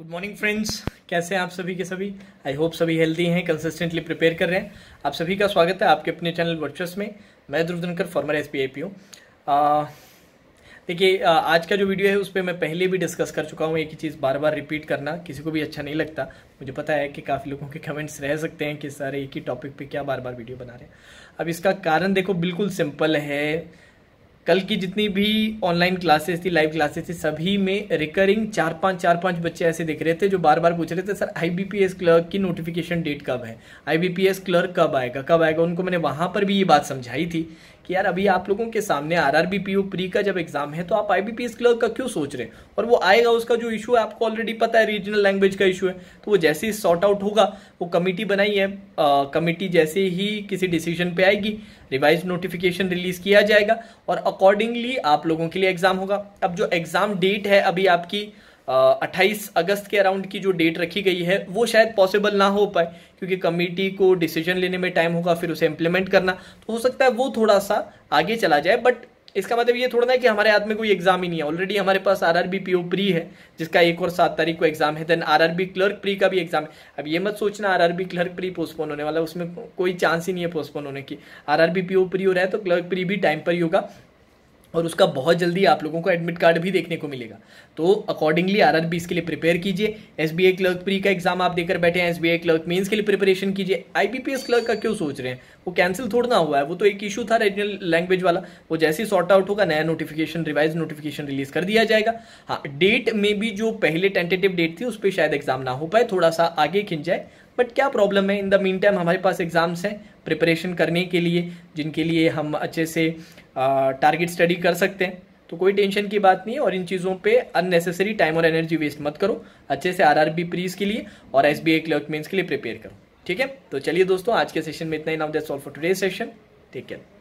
good morning friends कैसे हैं आप सभी के सभी आई होप सभी हेल्दी हैं कंसिस्टेंटली प्रिपेयर कर रहे हैं आप सभी का स्वागत है आपके अपने चैनल वर्चस में मैं Dhruv Dhankar former S P I P हूँ देखिए आज का जो वीडियो है उस पर मैं पहले भी डिस्कस कर चुका हूँ एक ही चीज़ बार बार रिपीट करना किसी को भी अच्छा नहीं लगता मुझे पता है कि काफ़ी लोगों के कमेंट्स रह सकते हैं कि सर एक ही टॉपिक पे क्या बार बार वीडियो बना रहे हैं अब इसका कारण देखो बिल्कुल सिंपल है कल की जितनी भी ऑनलाइन क्लासेस थी लाइव क्लासेस थी सभी में रिकरिंग चार पांच चार पांच बच्चे ऐसे दिख रहे थे जो बार बार पूछ रहे थे सर आईबीपीएस क्लर्क की नोटिफिकेशन डेट कब है आईबीपीएस क्लर्क कब आएगा कब आएगा उनको मैंने वहां पर भी ये बात समझाई थी कि यार अभी आप लोगों के सामने R R B P O pre का जब एग्जाम है तो आप I B P S clerk का क्यों सोच रहे हैं और वो आएगा उसका जो इशू है आपको ऑलरेडी पता है रीजनल लैंग्वेज का इशू है तो वो जैसे ही सॉर्ट आउट होगा वो कमेटी बनाई है आ, कमेटी जैसे ही किसी डिसीजन पे आएगी रिवाइज नोटिफिकेशन रिलीज किया जाएगा और अकॉर्डिंगली आप लोगों के लिए एग्जाम होगा अब जो एग्जाम डेट है अभी आपकी अट्ठाईस अगस्त के अराउंड की जो डेट रखी गई है वो शायद पॉसिबल ना हो पाए क्योंकि कमेटी को डिसीजन लेने में टाइम होगा फिर उसे इम्प्लीमेंट करना तो हो सकता है वो थोड़ा सा आगे चला जाए बट इसका मतलब ये थोड़ा ना कि हमारे हाथ में कोई एग्जाम ही नहीं है ऑलरेडी हमारे पास R R B P O pre है जिसका एक और सात तारीख को एग्जाम है then R R B clerk pre का भी एग्जाम है अब ये मत सोचना R R B clerk pre postpone होने वाला उसमें कोई चांस ही नहीं है पोस्टपोन होने की R R B P O pre हो रहा है तो क्लर्क प्री भी टाइम पर ही होगा और उसका बहुत जल्दी आप लोगों को एडमिट कार्ड भी देखने को मिलेगा तो अकॉर्डिंगली आरबी इसके लिए प्रिपेयर कीजिए एस बी क्लर्क प्री का एग्जाम आप देकर बैठे हैं एस बी क्लर्क मेन्स के लिए प्रिपरेशन कीजिए आईबीपीएस क्लर्क का क्यों सोच रहे हैं वो कैंसिल थोड़ा ना हुआ है वो तो एक इशू था रीजनल लैंग्वेज वाला वो जैसे ही सॉर्ट आउट होगा नया नोटिफिकेशन रिवाइज नोटिफिकेशन रिलीज कर दिया जाएगा हाँ डेट में भी जो पहले टेंटेटिव डेट थी उस पर शायद एग्जाम ना हो पाए थोड़ा सा आगे खिंच जाए बट क्या प्रॉब्लम है इन द मीन टाइम हमारे पास एग्ज़ाम्स हैं प्रिपरेशन करने के लिए जिनके लिए हम अच्छे से टारगेट स्टडी कर सकते हैं तो कोई टेंशन की बात नहीं है और इन चीज़ों पे अननेसेसरी टाइम और एनर्जी वेस्ट मत करो अच्छे से आर आर बी प्रीज के लिए और एस बी आई के लिए प्रिपेयर करो ठीक है तो चलिए दोस्तों आज के सेशन में इतना ही now that's all for today session take care